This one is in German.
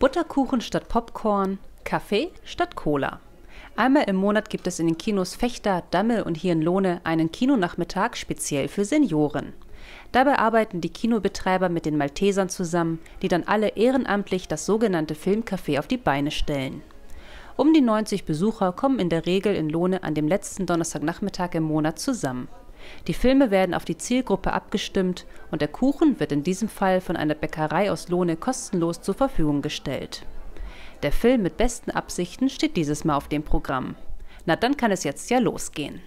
Butterkuchen statt Popcorn, Kaffee statt Cola. Einmal im Monat gibt es in den Kinos Fechter, Dammel und Hirnlohne einen Kinonachmittag speziell für Senioren. Dabei arbeiten die Kinobetreiber mit den Maltesern zusammen, die dann alle ehrenamtlich das sogenannte Filmcafé auf die Beine stellen. Um die 90 Besucher kommen in der Regel in Lohne an dem letzten Donnerstagnachmittag im Monat zusammen. Die Filme werden auf die Zielgruppe abgestimmt und der Kuchen wird in diesem Fall von einer Bäckerei aus Lohne kostenlos zur Verfügung gestellt. Der Film mit besten Absichten steht dieses Mal auf dem Programm. Na dann kann es jetzt ja losgehen.